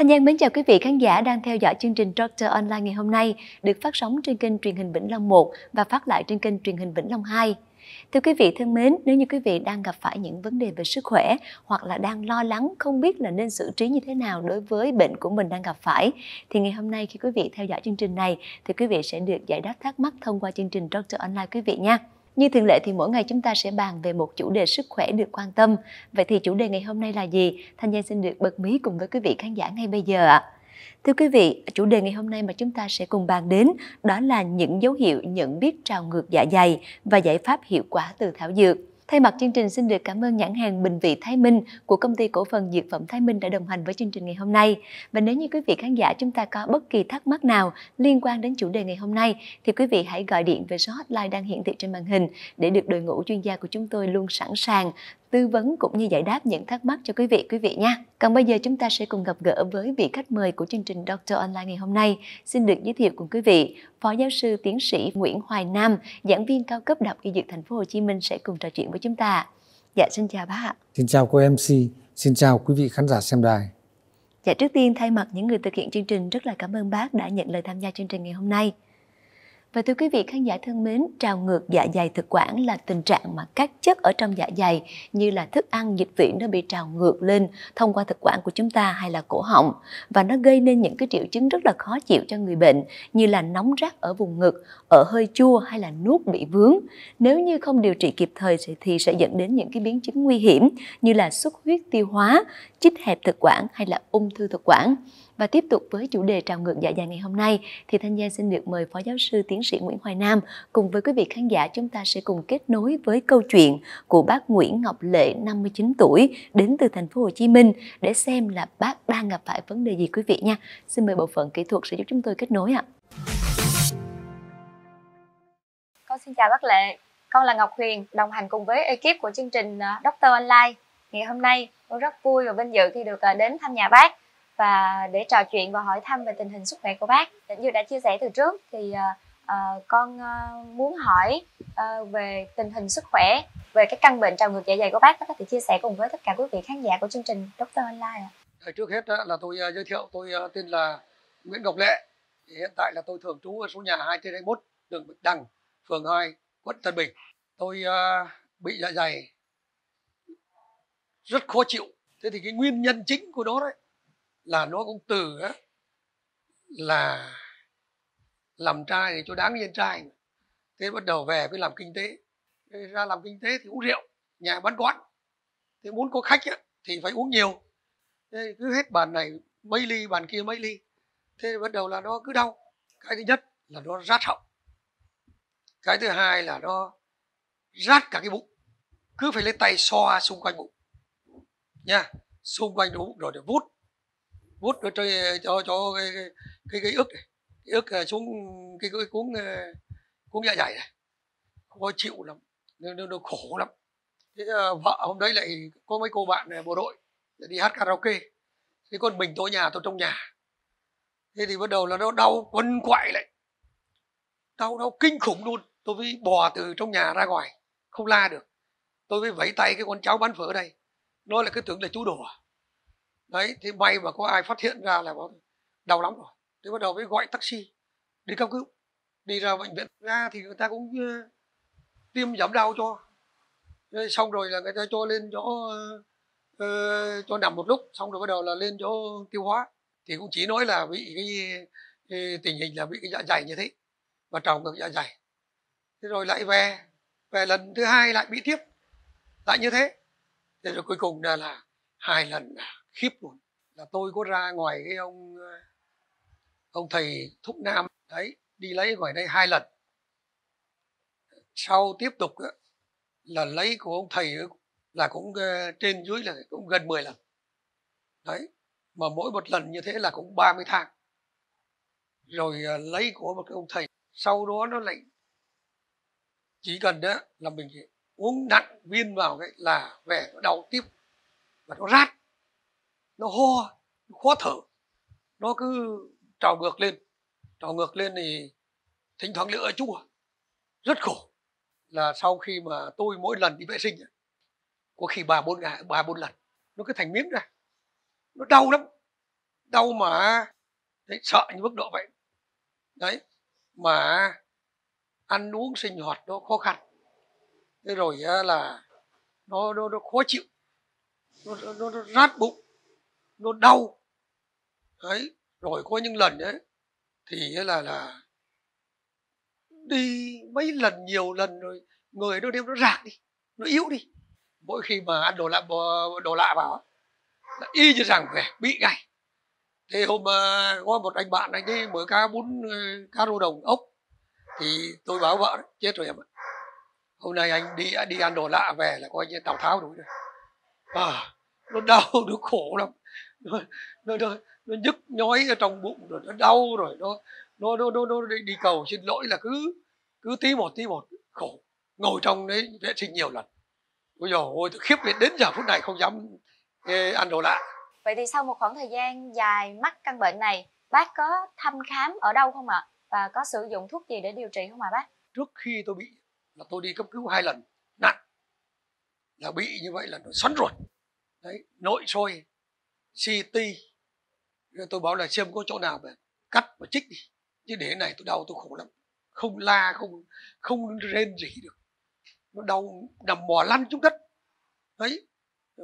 Thanh Giang mến chào quý vị khán giả đang theo dõi chương trình Doctor Online ngày hôm nay được phát sóng trên kênh truyền hình Vĩnh Long 1 và phát lại trên kênh truyền hình Vĩnh Long 2. Thưa quý vị thân mến, nếu như quý vị đang gặp phải những vấn đề về sức khỏe hoặc là đang lo lắng không biết là nên xử trí như thế nào đối với bệnh của mình đang gặp phải thì ngày hôm nay khi quý vị theo dõi chương trình này thì quý vị sẽ được giải đáp thắc mắc thông qua chương trình Doctor Online quý vị nha. Như thường lệ thì mỗi ngày chúng ta sẽ bàn về một chủ đề sức khỏe được quan tâm. Vậy thì chủ đề ngày hôm nay là gì? Thanh Giang xin được bật mí cùng với quý vị khán giả ngay bây giờ ạ. Thưa quý vị, chủ đề ngày hôm nay mà chúng ta sẽ cùng bàn đến đó là những dấu hiệu nhận biết trào ngược dạ dày và giải pháp hiệu quả từ thảo dược. Thay mặt chương trình xin được cảm ơn nhãn hàng Bình Vị Thái Minh của công ty cổ phần Dược phẩm Thái Minh đã đồng hành với chương trình ngày hôm nay. Và nếu như quý vị khán giả chúng ta có bất kỳ thắc mắc nào liên quan đến chủ đề ngày hôm nay thì quý vị hãy gọi điện về số hotline đang hiển thị trên màn hình để được đội ngũ chuyên gia của chúng tôi luôn sẵn sàng tư vấn cũng như giải đáp những thắc mắc cho quý vị quý vị nha. Còn bây giờ chúng ta sẽ cùng gặp gỡ với vị khách mời của chương trình Doctor Online ngày hôm nay. Xin được giới thiệu cùng quý vị, Phó giáo sư tiến sĩ Nguyễn Hoài Nam, giảng viên cao cấp Đại học Y Dược Thành phố Hồ Chí Minh sẽ cùng trò chuyện với chúng ta. Dạ xin chào bác ạ. Xin chào cô MC, xin chào quý vị khán giả xem đài. Dạ trước tiên thay mặt những người thực hiện chương trình rất là cảm ơn bác đã nhận lời tham gia chương trình ngày hôm nay. Và thưa quý vị khán giả thân mến, trào ngược dạ dày thực quản là tình trạng mà các chất ở trong dạ dày như là thức ăn, dịch vị nó bị trào ngược lên thông qua thực quản của chúng ta hay là cổ họng và nó gây nên những cái triệu chứng rất là khó chịu cho người bệnh như là nóng rát ở vùng ngực, ở hơi chua hay là nuốt bị vướng. Nếu như không điều trị kịp thời thì sẽ dẫn đến những cái biến chứng nguy hiểm như là xuất huyết tiêu hóa, chích hẹp thực quản hay là ung thư thực quản. Và tiếp tục với chủ đề trào ngược dạ dày ngày hôm nay thì Thanh Giang xin được mời Phó Giáo sư Tiến sĩ Nguyễn Hoài Nam cùng với quý vị khán giả chúng ta sẽ cùng kết nối với câu chuyện của bác Nguyễn Ngọc Lệ 59 tuổi đến từ thành phố Hồ Chí Minh để xem là bác đang gặp phải vấn đề gì quý vị nha. Xin mời bộ phận kỹ thuật sẽ giúp chúng tôi kết nối ạ. Con xin chào bác Lệ. Con là Ngọc Huyền, đồng hành cùng với ekip của chương trình ờ, Doctor Online. Ngày hôm nay, con rất vui và vinh dự khi được ờ, đến thăm nhà bác và để trò chuyện và hỏi thăm về tình hình sức khỏe của bác. Như đã chia sẻ từ trước thì uh, con uh, muốn hỏi uh, về tình hình sức khỏe về cái căn bệnh trào ngược dạ dày của bác bác có thể chia sẻ cùng với tất cả quý vị khán giả của chương trình Doctor Online ạ. À. Trước hết là tôi giới thiệu tôi tên là Nguyễn Ngọc Lệ. Hiện tại là tôi thường trú ở số nhà 2 trên 21 đường Bạch Đằng, phường 2, quận Tân Bình. Tôi bị dạ dày rất khó chịu. Thế thì cái nguyên nhân chính của đó đấy là nó cũng từ á là làm trai thì cho đáng nhiên trai thế bắt đầu về với làm kinh tế thế ra làm kinh tế thì uống rượu nhà bán quán thế muốn có khách á, thì phải uống nhiều thế cứ hết bàn này mấy ly bàn kia mấy ly thế bắt đầu là nó cứ đau cái thứ nhất là nó rát họng cái thứ hai là nó rát cả cái bụng cứ phải lấy tay xoa xung quanh bụng nha xung quanh bụng rồi để vút vút cho cho cho cái cái, cái, cái ức này. cái ức à, xuống cái cái cuốn à, cuống dạ dày này không có chịu lắm nó, nó, nó khổ lắm thế à, vợ hôm đấy lại có mấy cô bạn này, bộ đội đi hát karaoke thế con mình tôi nhà tôi trong nhà thế thì bắt đầu là nó đau quấn quại lại đau đau kinh khủng luôn tôi mới bò từ trong nhà ra ngoài không la được tôi mới vẫy tay cái con cháu bán phở đây nó là cứ tưởng là chú đùa đấy thì may mà có ai phát hiện ra là báo đau lắm rồi thế bắt đầu mới gọi taxi đi cấp cứu đi ra bệnh viện ra thì người ta cũng ờ, tiêm giảm đau cho xong rồi là người ta cho lên chỗ uh, cho nằm một lúc xong rồi bắt đầu là lên chỗ tiêu hóa thì cũng chỉ nói là bị cái, cái tình hình là bị cái dạ dày như thế và trào ngược dạ dày thế rồi lại về về lần thứ hai lại bị tiếp lại như thế thế rồi cuối cùng là, là hai lần là khiếp luôn là tôi có ra ngoài cái ông ờ, ông thầy thúc nam đấy đi lấy ngoài đây hai lần sau tiếp tục là lấy của ông thầy là cũng ờ, trên dưới là cũng gần 10 lần đấy mà mỗi một lần như thế là cũng 30 tháng rồi ờ, lấy của một cái ông thầy sau đó nó lại chỉ cần đó là mình uống nặng viên vào cái là về nó đau tiếp và nó rát nó ho nó khó thở nó cứ trào ngược lên trào ngược lên thì thỉnh thoảng lựa chua rất khổ là sau khi mà tôi mỗi lần đi vệ sinh có khi ba bốn ngày ba bốn lần nó cứ thành miếng ra nó đau lắm đau mà đấy, sợ như mức độ vậy đấy mà ăn uống sinh hoạt nó khó khăn thế rồi là nó nó, nó khó chịu nó, nó, nó rát bụng nó đau đấy rồi có những lần ấy thì là là đi mấy lần nhiều lần rồi người nó đêm nó rạc đi nó yếu đi mỗi khi mà ăn đồ lạ đồ lạ vào là y như rằng về bị ngay thế hôm ờ, có một anh bạn anh ấy mở cá bún ờ, cá rô đồng ốc thì tôi báo vợ chết rồi em ạ hôm nay anh đi đi ăn đồ lạ về là coi như tào tháo đúng rồi à nó đau nó khổ lắm nó nó nó, nó nhức nhói ở trong bụng rồi nó đau rồi nó nó nó, nó, nó đi, đi cầu xin lỗi là cứ cứ tí một tí một khổ ngồi trong đấy vệ sinh nhiều lần ôi dồi ôi khiếp đến, đến giờ phút này không dám ê, ăn đồ lạ vậy thì sau một khoảng thời gian dài mắc căn bệnh này bác có thăm khám ở đâu không ạ và có sử dụng thuốc gì để điều trị không ạ bác trước khi tôi bị là tôi đi cấp cứu hai lần nặng là bị như vậy là nó xoắn ruột đấy nội sôi CT tôi bảo là xem có chỗ nào mà cắt và chích đi chứ để này tôi đau tôi khổ lắm không la không không rên gì được nó đau nằm bò lăn xuống đất đấy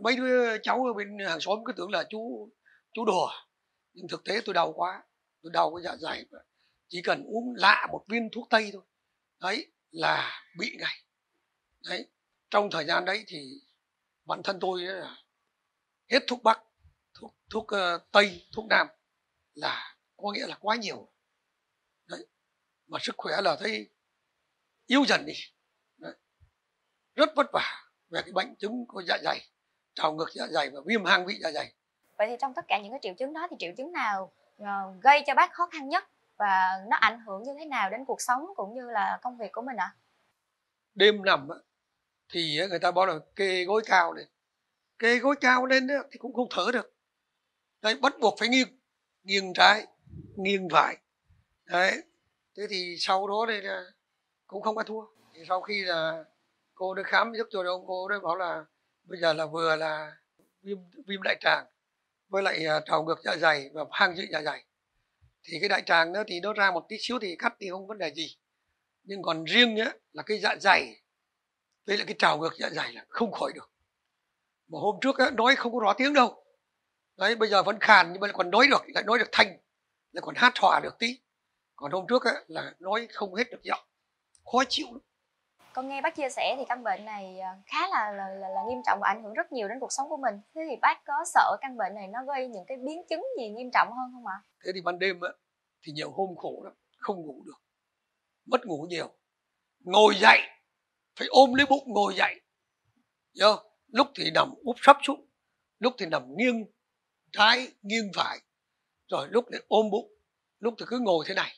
mấy đứa cháu ở bên hàng xóm cứ tưởng là chú chú đùa nhưng thực tế tôi đau quá tôi đau cái dạ dày chỉ cần uống lạ một viên thuốc tây thôi đấy là bị ngay đấy trong thời gian đấy thì bản thân tôi là hết thuốc bắc thuốc thuốc uh, tây thuốc nam là có nghĩa là quá nhiều đấy mà sức khỏe là thấy yếu dần đi đấy. rất vất vả về cái bệnh chứng của dạ dày trào ngược dạ dày và viêm hang vị dạ dày vậy thì trong tất cả những cái triệu chứng đó thì triệu chứng nào ờ, gây cho bác khó khăn nhất và nó ảnh hưởng như thế nào đến cuộc sống cũng như là công việc của mình ạ à? đêm nằm thì người ta bảo là kê gối cao lên kê gối cao lên thì cũng không thở được đấy bắt buộc phải nghiêng nghiêng trái nghiêng phải đấy thế thì sau đó đây là cũng không có thua thì sau khi là cô được khám giúp rồi ông cô đó bảo là bây giờ là vừa là viêm viêm đại tràng với lại à, trào ngược dạ dày và hang dự dạ dày thì cái đại tràng nữa thì nó ra một tí xíu thì cắt thì không vấn đề gì nhưng còn riêng nhá là cái dạ dày với lại cái trào ngược dạ dày là không khỏi được mà hôm trước á, nói không có rõ tiếng đâu đấy bây giờ vẫn khàn nhưng mà còn nói được lại nói được thanh lại còn hát thỏa được tí còn hôm trước ấy, là nói không hết được giọng khó chịu lắm con nghe bác chia sẻ thì căn bệnh này à, khá là là, là là nghiêm trọng và ảnh hưởng rất nhiều đến cuộc sống của mình thế thì bác có sợ căn bệnh này nó gây những cái biến chứng gì nghiêm trọng hơn không ạ thế thì ban đêm á, thì nhiều hôm khổ lắm không ngủ được mất ngủ nhiều ngồi dậy phải ôm lấy bụng ngồi dậy Hiểu? lúc thì nằm úp sấp xuống lúc thì nằm nghiêng trái nghiêng phải rồi lúc thì ôm bụng lúc thì cứ ngồi thế này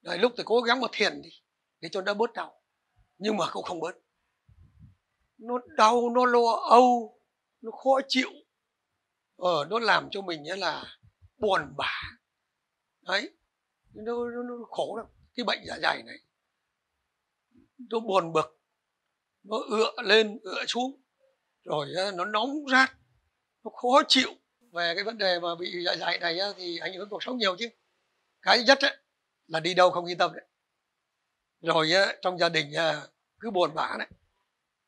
rồi lúc thì cố gắng một thiền đi để cho nó bớt đau nhưng mà cũng không bớt nó đau nó lo âu nó khó chịu ờ nó làm cho mình là buồn bã đấy nó, nó, nó khổ lắm cái bệnh dạ dày này nó buồn bực nó ựa lên ựa xuống rồi nó nóng rát nó khó chịu về cái vấn đề mà bị dạ dày này á, thì ảnh hưởng cuộc sống nhiều chứ cái thứ nhất á, là đi đâu không yên tâm đấy rồi á, trong gia đình á, à, cứ buồn bã đấy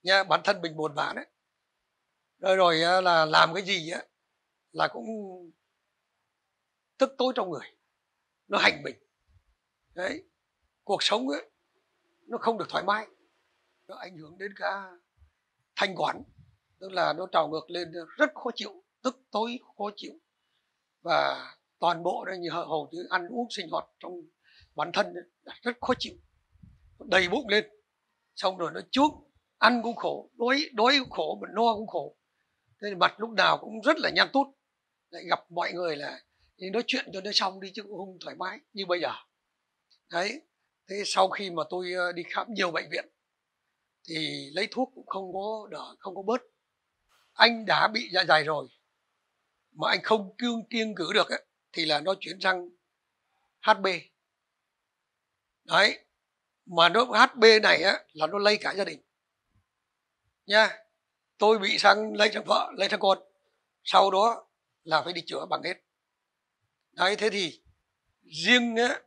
nha bản thân mình buồn bã đấy rồi rồi á, là làm cái gì á, là cũng tức tối trong người nó hành mình đấy cuộc sống ấy, nó không được thoải mái nó ảnh hưởng đến cả thanh quản tức là nó trào ngược lên rất khó chịu tức tối khó chịu và toàn bộ đây như hầu như ăn uống sinh hoạt trong bản thân rất khó chịu đầy bụng lên xong rồi nó chuốc ăn cũng khổ đói đói cũng khổ mà no cũng khổ nên mặt lúc nào cũng rất là nhăn tốt lại gặp mọi người là nói chuyện cho nó xong đi chứ cũng không thoải mái như bây giờ đấy thế sau khi mà tôi ờ, đi khám nhiều bệnh viện thì lấy thuốc cũng không có đỡ không có bớt anh đã bị dạ dày rồi mà anh không cương kiêng cử được ấy, thì là nó chuyển sang HB đấy mà nó HB này á, là nó lây cả gia đình nha tôi bị sang lây sang vợ lây sang con sau đó là phải đi chữa bằng hết đấy thế thì riêng á,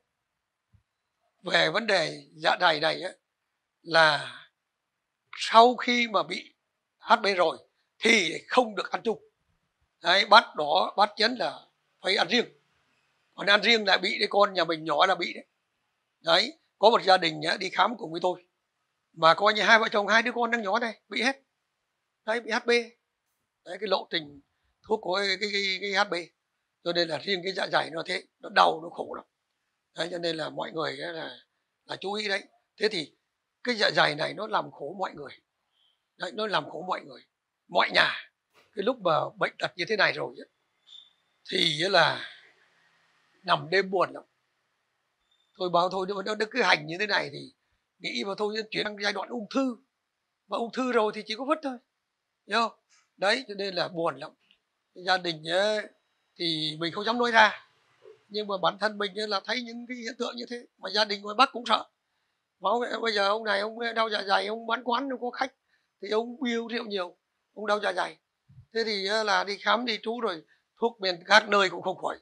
về vấn đề dạ dày này á, là sau khi mà bị HB rồi thì không được ăn chung đấy bắt đó bắt chén là phải ăn riêng còn ăn riêng lại bị đấy con nhà mình nhỏ là bị đấy đấy có một gia đình nhá, đi khám cùng với tôi mà coi như hai vợ chồng hai đứa con đang nhỏ đây bị hết đấy bị hb đấy cái lộ trình thuốc của cái, cái, cái, cái hb cho nên là riêng cái dạ dày nó thế nó đau nó khổ lắm đấy cho nên là mọi người là là chú ý đấy thế thì cái dạ dày này nó làm khổ mọi người đấy, nó làm khổ mọi người mọi nhà cái lúc mà bệnh tật như thế này rồi ấy, thì là nằm đêm buồn lắm tôi báo thôi nếu mà nó cứ hành như thế này thì nghĩ mà thôi chuyển sang giai đoạn ung thư mà ung thư rồi thì chỉ có vứt thôi hiểu đấy cho nên là buồn lắm gia đình ấy, thì mình không dám nói ra nhưng mà bản thân mình là thấy những cái hiện tượng như thế mà gia đình ngoài bắc cũng sợ mà bây giờ ông này ông đau dạ dày ông bán quán ông có khách thì ông bia rượu nhiều ông đau dạ dày thế thì ờ, là đi khám đi trú rồi thuốc bên các nơi cũng không khỏi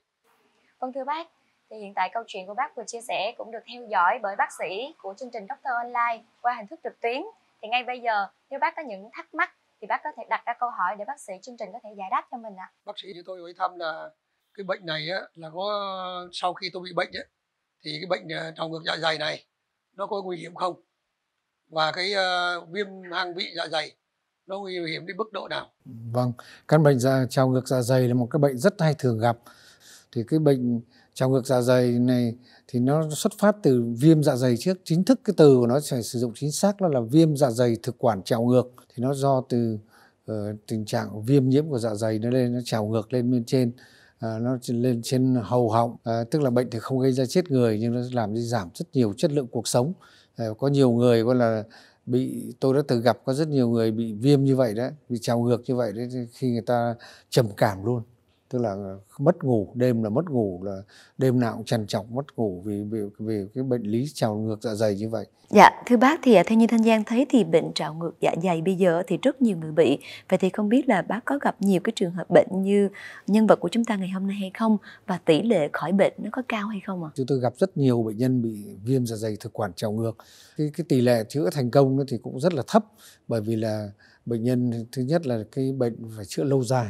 vâng thưa bác thì hiện tại câu chuyện của bác vừa chia sẻ cũng được theo dõi bởi bác sĩ của chương trình Doctor Online qua hình thức trực tuyến thì ngay bây giờ nếu bác có những thắc mắc thì bác có thể đặt ra câu hỏi để bác sĩ chương trình có thể giải đáp cho mình ạ. Bác sĩ như tôi hỏi thăm là cái bệnh này á, là có sau khi tôi bị bệnh á, thì cái bệnh ờ, trào ngược dạ dày này nó có nguy hiểm không và cái uh, viêm hang vị dạ dày nó nguy hiểm đến mức độ nào vâng căn bệnh da dạ, trào ngược dạ dày là một cái bệnh rất hay thường gặp thì cái bệnh trào ngược dạ dày này thì nó xuất phát từ viêm dạ dày trước chính thức cái từ của nó phải sử dụng chính xác đó là viêm dạ dày thực quản trào ngược thì nó do từ uh, tình trạng viêm nhiễm của dạ dày nó lên nó trào ngược lên bên trên À, nó lên trên hầu họng à, tức là bệnh thì không gây ra chết người nhưng nó làm đi giảm rất nhiều chất lượng cuộc sống à, có nhiều người gọi là bị tôi đã từng gặp có rất nhiều người bị viêm như vậy đấy bị trào ngược như vậy đấy khi người ta trầm cảm luôn tức là mất ngủ đêm là mất ngủ là đêm nào cũng trằn trọc mất ngủ vì vì, vì cái bệnh lý trào ngược dạ dày như vậy dạ thưa bác thì à, theo như thanh giang thấy thì bệnh trào ngược dạ dày bây giờ thì rất nhiều người bị vậy thì không biết là bác có gặp nhiều cái trường hợp bệnh như nhân vật của chúng ta ngày hôm nay hay không và tỷ lệ khỏi bệnh nó có cao hay không ạ à? chúng tôi gặp rất nhiều bệnh nhân bị viêm dạ dày thực quản trào ngược cái, cái tỷ lệ chữa thành công thì cũng rất là thấp bởi vì là bệnh nhân thứ nhất là cái bệnh phải chữa lâu dài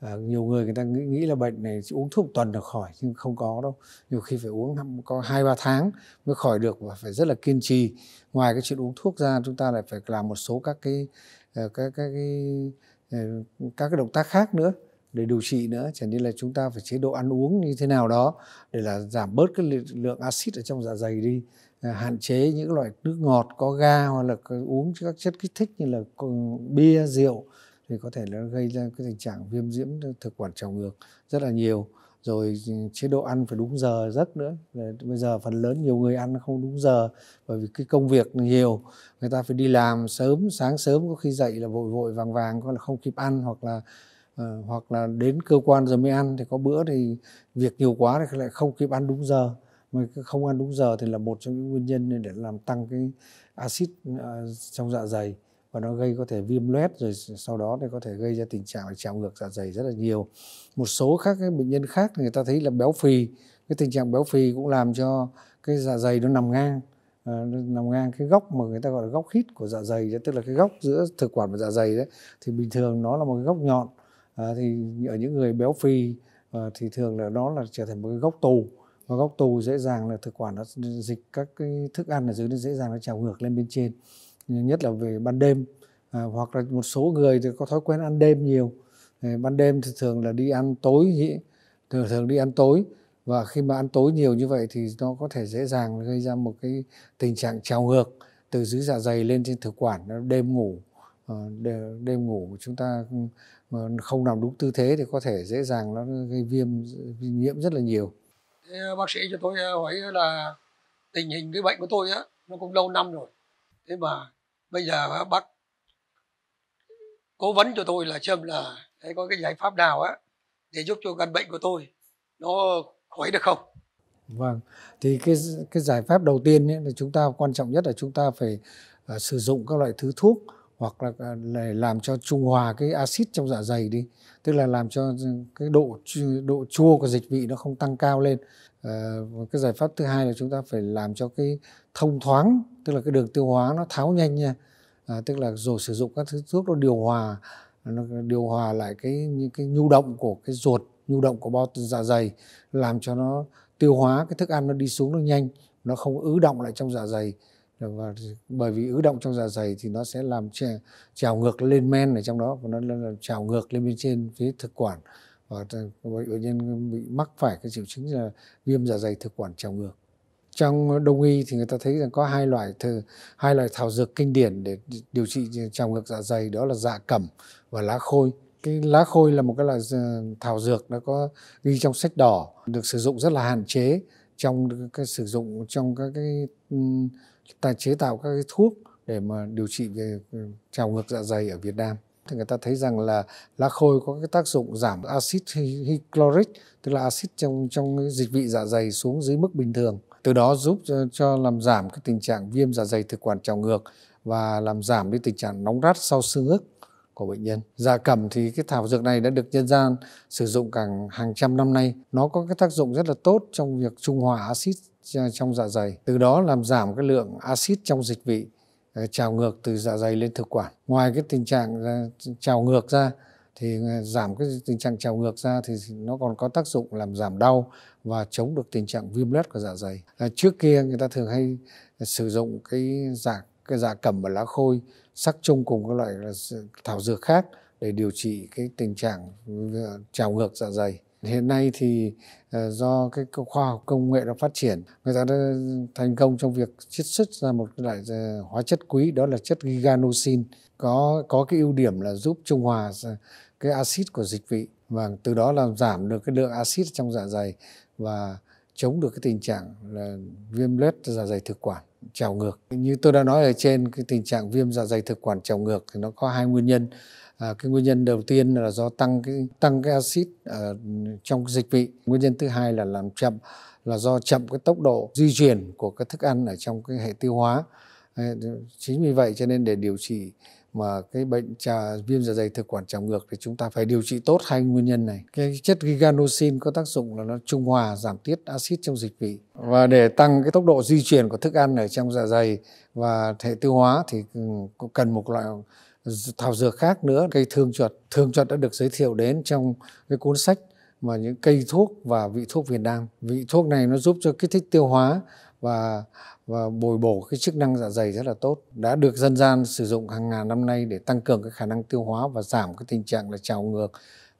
Ờ, nhiều người người ta nghĩ, nghĩ là bệnh này uống thuốc một tuần được khỏi nhưng không có đâu nhiều khi phải uống có hai ba tháng mới khỏi được và phải rất là kiên trì ngoài cái chuyện uống thuốc ra chúng ta lại phải làm một số các cái ờ, các các cái ờ, các cái động tác khác nữa để điều trị nữa chẳng như là chúng ta phải chế độ ăn uống như thế nào đó để là giảm bớt cái lượng axit ở trong dạ dày đi hạn chế những loại nước ngọt có ga hoặc là uống các chất kích thích như là bia rượu thì có thể nó gây ra cái tình trạng viêm nhiễm thực quản trào ngược rất là nhiều rồi chế độ ăn phải đúng giờ rất nữa bây giờ phần lớn nhiều người ăn không đúng giờ bởi vì cái công việc nhiều người ta phải đi làm sớm sáng sớm có khi dậy là vội vội vàng vàng có là không kịp ăn hoặc là uh, hoặc là đến cơ quan rồi mới ăn thì có bữa thì việc nhiều quá thì lại không kịp ăn đúng giờ mà không ăn đúng giờ thì là một trong những nguyên nhân để làm tăng cái axit uh, trong dạ dày và nó gây có thể viêm loét rồi sau đó thì có thể gây ra tình trạng là trào ngược dạ dày rất là nhiều một số các cái bệnh nhân khác người ta thấy là béo phì cái tình trạng béo phì cũng làm cho cái dạ dày nó nằm ngang À, nằm ngang cái góc mà người ta gọi là góc khít của dạ dày tức là cái góc giữa thực quản và dạ dày đấy thì bình thường nó là một cái góc nhọn à, thì ở những người béo phì à, thì thường là nó là trở thành một cái góc tù và góc tù dễ dàng là thực quản nó dịch các cái thức ăn ở dưới nó dễ dàng nó trào ngược lên bên trên nhất là về ban đêm à, hoặc là một số người thì có thói quen ăn đêm nhiều ban đêm thì thường là đi ăn tối thường thường đi ăn tối và khi mà ăn tối nhiều như vậy thì nó có thể dễ dàng gây ra một cái tình trạng trào ngược từ dưới dạ dày lên trên thực quản đêm ngủ ờ, đêm ngủ chúng ta ừ, không nằm đúng tư thế thì có thể dễ dàng nó gây viêm nhiễm rất là nhiều ờ, bác sĩ cho tôi ờ, hỏi là tình hình cái bệnh của tôi á nó cũng lâu năm rồi thế mà bây giờ bác cố vấn cho tôi là xem là thấy có cái giải pháp nào á để giúp cho căn bệnh của tôi nó khỏi được không vâng thì cái cái giải pháp đầu tiên ấy, là chúng ta quan trọng nhất là chúng ta phải uh, sử dụng các loại thứ thuốc hoặc là, ờ, là làm cho trung hòa cái axit trong dạ dày đi tức là làm cho cái độ độ chua của dịch vị nó không tăng cao lên À, và cái giải pháp thứ hai là chúng ta phải làm cho cái thông thoáng, tức là cái đường tiêu hóa nó tháo nhanh nha. À, tức là rồi sử dụng các thứ thuốc nó điều hòa nó điều hòa lại cái những cái nhu động của cái ruột, nhu động của bao dạ dày làm cho nó tiêu hóa cái thức ăn nó đi xuống nó nhanh, nó không ứ động lại trong dạ dày và bởi vì ứ động trong dạ dày thì nó sẽ làm trào ngược lên men ở trong đó và nó làm trào ngược lên bên trên phía thực quản hoặc bệnh nhân bị mắc phải cái triệu chứng là viêm dạ dày thực quản trào ngược trong đông y thì người ta thấy rằng có hai loại thờ, hai loại thảo dược kinh điển để điều trị trào ngược dạ dày đó là dạ cẩm và lá khôi cái lá khôi là một cái loại thảo dược nó có ghi trong sách đỏ được sử dụng rất là hạn chế trong cái sử dụng trong các cái tài chế tạo các cái thuốc để mà điều trị về ừ, trào ngược dạ dày ở Việt Nam thì người ta thấy rằng là lá khôi có cái tác dụng giảm axit hydrochloric tức là axit trong trong dịch vị dạ dày xuống dưới mức bình thường từ đó giúp cho, cho làm giảm cái tình trạng viêm dạ dày thực quản trào ngược và làm giảm đi tình trạng nóng rát sau xương ức của bệnh nhân. Dạ cầm thì cái thảo dược này đã được nhân gian sử dụng cả hàng trăm năm nay. Nó có cái tác dụng rất là tốt trong việc trung hòa axit à, trong dạ dày, từ đó làm giảm cái lượng axit trong dịch vị Ờ, trào ngược từ dạ dày lên thực quản ngoài cái tình trạng trào ngược ra thì ờ, giảm cái tình trạng trào ngược ra thì nó còn có tác dụng làm giảm đau và chống được tình trạng viêm loét của dạ dày ờ, trước kia người ta thường hay sử dụng cái dạ cái dạ cẩm và lá khôi sắc chung cùng các loại thảo dược khác để điều trị cái tình trạng trào ngược dạ dày hiện nay thì ờ, do cái khoa học công nghệ nó phát triển người ta đã thành công trong việc chiết xuất ra một loại ờ, hóa chất quý đó là chất giganosin có có cái ưu điểm là giúp trung hòa cái axit của dịch vị và từ đó làm giảm được cái lượng axit trong dạ dày và chống được cái tình trạng là viêm loét dạ dày thực quản trào ngược. Như tôi đã nói ở trên cái tình trạng viêm dạ dày thực quản trào ngược thì nó có hai nguyên nhân. À, cái nguyên nhân đầu tiên là do tăng cái tăng cái axit ở à, trong cái dịch vị. Nguyên nhân thứ hai là làm chậm là do chậm cái tốc độ di chuyển của cái thức ăn ở trong cái hệ tiêu hóa. À, chính vì vậy cho nên để điều trị mà cái bệnh trà viêm dạ dày thực quản trào ngược thì chúng ta phải điều trị tốt hai nguyên nhân này. Cái chất giganosin có tác dụng là nó trung hòa giảm tiết axit trong dịch vị và để tăng cái tốc độ di chuyển của thức ăn ở trong dạ dày và hệ tiêu hóa thì ừ, cũng cần một loại thảo dược khác nữa cây thương chuột thương chuột đã được giới thiệu đến trong cái cuốn sách mà những cây thuốc và vị thuốc Việt Nam vị thuốc này nó giúp cho kích thích tiêu hóa và và bồi bổ cái chức năng dạ dày rất là tốt đã được dân gian sử dụng hàng ngàn năm nay để tăng cường cái khả năng tiêu hóa và giảm cái tình trạng là trào ngược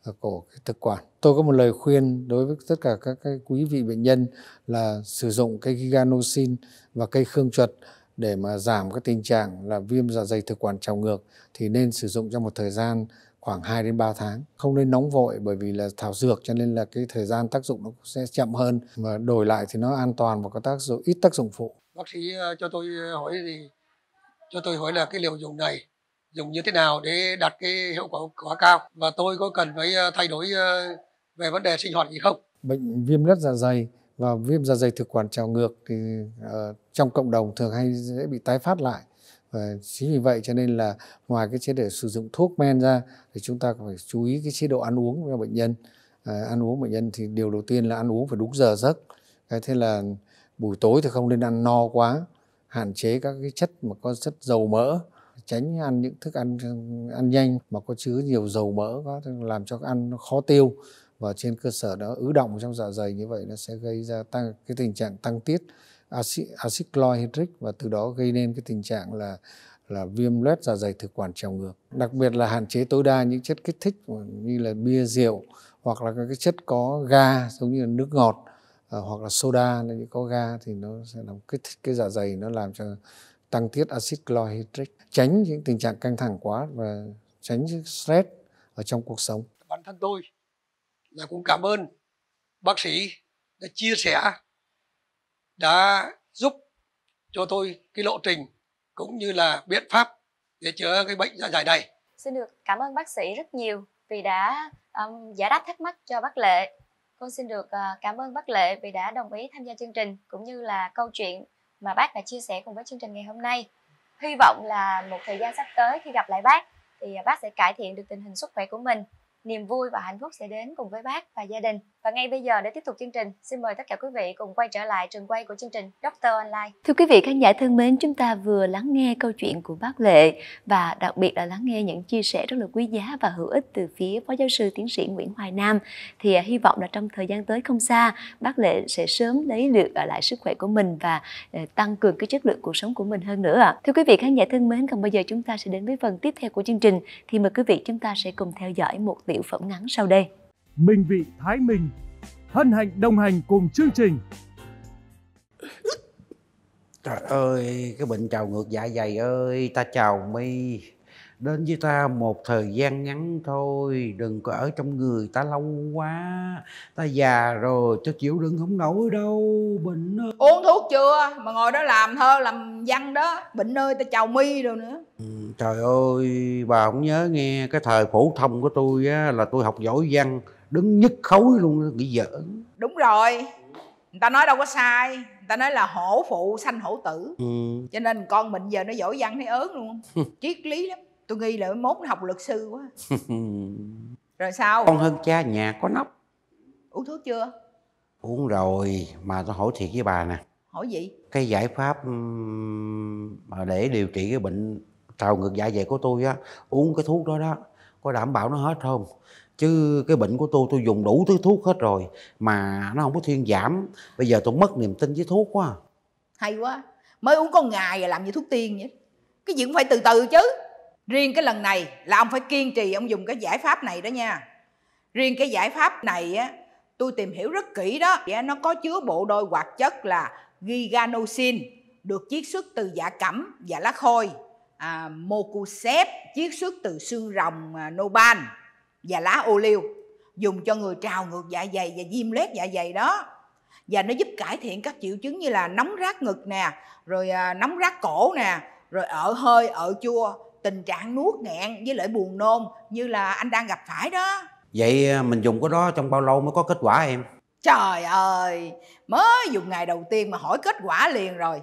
ờ, của cái thực quản. Tôi có một lời khuyên đối với tất cả các cái quý vị bệnh nhân là sử dụng cây giganosin và cây khương chuột để mà giảm cái tình trạng là viêm dạ dày thực quản trào ngược thì nên sử dụng trong một thời gian khoảng 2 đến 3 tháng. Không nên nóng vội bởi vì là thảo dược cho nên là cái thời gian tác dụng nó sẽ chậm hơn mà đổi lại thì nó an toàn và có tác dụng ít tác dụng phụ. Bác sĩ ờ, cho tôi ờ, hỏi thì cho tôi hỏi là cái liều dùng này dùng như thế nào để đạt cái hiệu quả quá cao và tôi có cần phải ờ, thay đổi về vấn đề sinh hoạt gì không? Bệnh viêm lết dạ dày và viêm dạ dày thực quản trào ngược thì uh, trong cộng đồng thường hay dễ bị tái phát lại và chính vì vậy cho nên là ngoài cái chế độ sử dụng thuốc men ra thì chúng ta phải chú ý cái chế độ ăn uống cho bệnh nhân à, ăn uống bệnh nhân thì điều đầu tiên là ăn uống phải đúng giờ giấc cái thế là buổi tối thì không nên ăn no quá hạn chế các cái chất mà có chất dầu mỡ tránh ăn những thức ăn ăn nhanh mà có chứa nhiều dầu mỡ có làm cho ăn nó khó tiêu và trên cơ sở đó ứ động trong dạ dày như vậy nó sẽ gây ra tăng cái tình trạng tăng tiết axit axit clohydric và từ đó gây nên cái tình trạng là là viêm loét dạ dày thực quản trào ngược đặc biệt là hạn chế tối đa những chất kích thích như là bia rượu hoặc là các cái chất có ga giống như là nước ngọt à, hoặc là soda nếu có ga thì nó sẽ làm kích thích cái dạ dày nó làm cho tăng tiết axit chlorhydric tránh những tình trạng căng thẳng quá và tránh stress ở trong cuộc sống bản thân tôi là cũng cảm ơn bác sĩ đã chia sẻ đã giúp cho tôi cái lộ trình cũng như là biện pháp để chữa cái bệnh dạ dày này. Xin được cảm ơn bác sĩ rất nhiều vì đã um, giải đáp thắc mắc cho bác Lệ. Con xin được uh, cảm ơn bác Lệ vì đã đồng ý tham gia chương trình cũng như là câu chuyện mà bác đã chia sẻ cùng với chương trình ngày hôm nay. Hy vọng là một thời gian sắp tới khi gặp lại bác thì bác sẽ cải thiện được tình hình sức khỏe của mình niềm vui và hạnh phúc sẽ đến cùng với bác và gia đình và ngay bây giờ để tiếp tục chương trình, xin mời tất cả quý vị cùng quay trở lại trường quay của chương trình Doctor Online. Thưa quý vị khán giả thân mến, chúng ta vừa lắng nghe câu chuyện của bác Lệ và đặc biệt là lắng nghe những chia sẻ rất là quý giá và hữu ích từ phía Phó Giáo sư Tiến sĩ Nguyễn Hoài Nam. Thì à, hy vọng là trong thời gian tới không xa, bác Lệ sẽ sớm lấy được ở à, lại sức khỏe của mình và à, tăng cường cái chất lượng cuộc sống của mình hơn nữa ạ. Thưa quý vị khán giả thân mến, còn bây giờ chúng ta sẽ đến với phần tiếp theo của chương trình thì mời quý vị chúng ta sẽ cùng theo dõi một tiểu phẩm ngắn sau đây. Minh Vị Thái Minh. Hân hạnh đồng hành cùng chương trình. Trời ơi, cái bệnh trào ngược dạ dày ơi, ta chào mi. Đến với ta một thời gian ngắn thôi, đừng có ở trong người ta lâu quá. Ta già rồi, cho chịu đựng không nổi đâu, bệnh ơi. Uống thuốc chưa? Mà ngồi đó làm thơ, làm văn đó. Bệnh ơi, ta chào mi rồi nữa. Ừ, trời ơi, bà không nhớ nghe, cái thời phổ thông của tôi á, là tôi học giỏi văn đứng nhức khối luôn nghĩ dở đúng rồi người ta nói đâu có sai người ta nói là hổ phụ sanh hổ tử ừ. cho nên con mình giờ nó giỏi văn thấy ớn luôn triết lý lắm tôi nghi là mốt nó học luật sư quá rồi sao con hơn cha nhà có nóc uống thuốc chưa uống rồi mà tôi hỏi thiệt với bà nè hỏi gì cái giải pháp mà để điều trị cái bệnh trào ngược dạ dày của tôi á uống cái thuốc đó đó có đảm bảo nó hết không chứ cái bệnh của tôi tôi dùng đủ thứ thuốc hết rồi mà nó không có thuyên giảm bây giờ tôi mất niềm tin với thuốc quá hay quá mới uống có ngày là làm như thuốc tiên vậy cái gì cũng phải từ từ chứ riêng cái lần này là ông phải kiên trì ông dùng cái giải pháp này đó nha riêng cái giải pháp này á tôi tìm hiểu rất kỹ đó dạ, nó có chứa bộ đôi hoạt chất là giganosin được chiết xuất từ dạ cẩm và dạ lá khôi à, mocucep chiết xuất từ xương rồng à, noban và lá ô liu dùng cho người trào ngược dạ dày và viêm loét dạ dày đó và nó giúp cải thiện các triệu chứng như là nóng rát ngực nè rồi à, nóng rát cổ nè rồi ở hơi ở chua tình trạng nuốt nghẹn với lại buồn nôn như là anh đang gặp phải đó vậy à, mình dùng cái đó trong bao lâu mới có kết quả em trời ơi mới dùng ngày đầu tiên mà hỏi kết quả liền rồi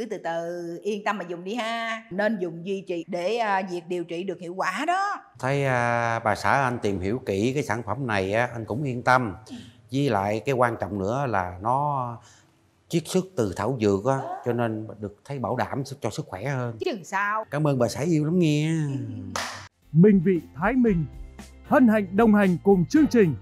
cứ từ từ yên tâm mà dùng đi ha nên dùng duy trì để à, việc điều trị được hiệu quả đó thấy à, bà xã anh tìm hiểu kỹ cái sản phẩm này á, anh cũng yên tâm với lại cái quan trọng nữa là nó chiết xuất từ thảo dược á cho nên được thấy bảo đảm cho sức khỏe hơn chứ đừng sao cảm ơn bà xã yêu lắm nghe minh vị thái minh hân hạnh đồng hành cùng chương trình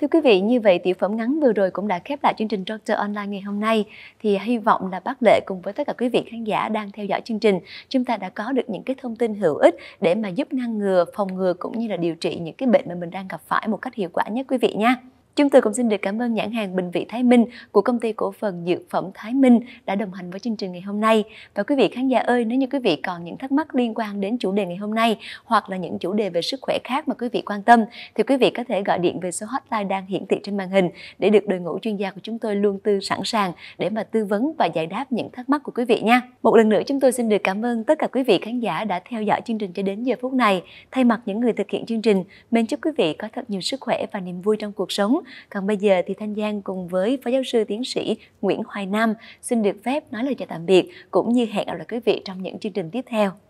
Thưa quý vị, như vậy tiểu phẩm ngắn vừa rồi cũng đã khép lại chương trình Doctor Online ngày hôm nay. Thì hy vọng là bác Lệ cùng với tất cả quý vị khán giả đang theo dõi chương trình, chúng ta đã có được những cái thông tin hữu ích để mà giúp ngăn ngừa, phòng ngừa cũng như là điều trị những cái bệnh mà mình đang gặp phải một cách hiệu quả nhất quý vị nha. Chúng tôi cũng xin được cảm ơn nhãn hàng Bình Vị Thái Minh của công ty cổ phần dược phẩm Thái Minh đã đồng hành với chương trình ngày hôm nay. Và quý vị khán giả ơi, nếu như quý vị còn những thắc mắc liên quan đến chủ đề ngày hôm nay hoặc là những chủ đề về sức khỏe khác mà quý vị quan tâm thì quý vị có thể gọi điện về số hotline đang hiển thị trên màn hình để được đội ngũ chuyên gia của chúng tôi luôn tư sẵn sàng để mà tư vấn và giải đáp những thắc mắc của quý vị nha. Một lần nữa chúng tôi xin được cảm ơn tất cả quý vị khán giả đã theo dõi chương trình cho đến giờ phút này. Thay mặt những người thực hiện chương trình, mình chúc quý vị có thật nhiều sức khỏe và niềm vui trong cuộc sống còn bây giờ thì Thanh Giang cùng với Phó Giáo sư Tiến sĩ Nguyễn Hoài Nam xin được phép nói lời chào tạm biệt cũng như hẹn gặp lại quý vị trong những chương trình tiếp theo.